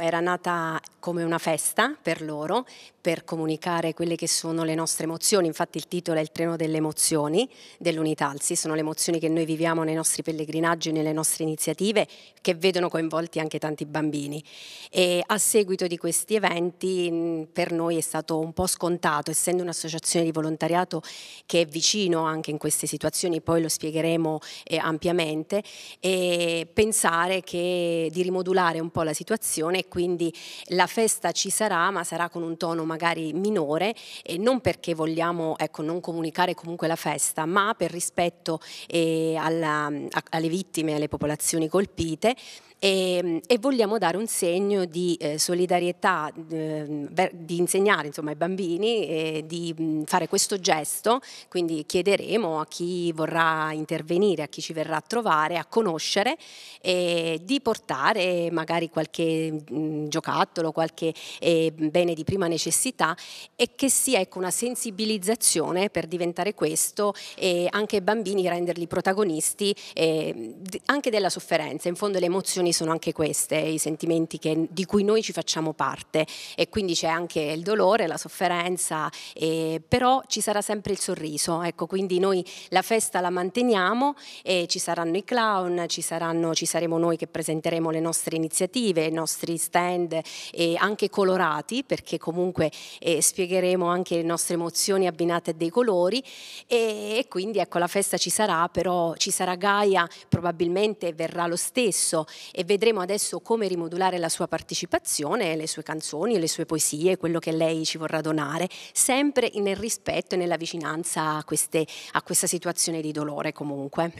era nata come una festa per loro, per comunicare quelle che sono le nostre emozioni, infatti il titolo è Il treno delle emozioni dell'Unitalsi, sono le emozioni che noi viviamo nei nostri pellegrinaggi, nelle nostre iniziative, che vedono coinvolti anche tanti bambini. E a seguito di questi eventi per noi è stato un po' scontato, essendo un'associazione di volontariato che è vicino anche in queste situazioni, poi lo spiegheremo eh, ampiamente, e pensare che, di rimodulare un po' la situazione quindi la festa ci sarà, ma sarà con un tono magari minore e non perché vogliamo ecco, non comunicare comunque la festa, ma per rispetto eh, alla, a, alle vittime, alle popolazioni colpite e, ehm, e vogliamo dare un segno di eh, solidarietà, ehm, di insegnare insomma, ai bambini di mm, fare questo gesto, quindi chiederemo a chi vorrà intervenire, a chi ci verrà a trovare, a conoscere, di portare magari qualche mh, mm, giocattolo, qualche ehm, bene di prima necessità e che sia ecco, una sensibilizzazione per diventare questo e anche ai bambini renderli protagonisti anche della sofferenza, in fondo le emozioni emozioni sono anche queste, i sentimenti che, di cui noi ci facciamo parte e quindi c'è anche il dolore, la sofferenza, eh, però ci sarà sempre il sorriso, ecco, quindi noi la festa la manteniamo e ci saranno i clown, ci, saranno, ci saremo noi che presenteremo le nostre iniziative, i nostri stand eh, anche colorati perché comunque eh, spiegheremo anche le nostre emozioni abbinate a dei colori e, e quindi ecco la festa ci sarà, però ci sarà Gaia, probabilmente verrà lo stesso e vedremo adesso come rimodulare la sua partecipazione, le sue canzoni, le sue poesie, quello che lei ci vorrà donare, sempre nel rispetto e nella vicinanza a, queste, a questa situazione di dolore comunque.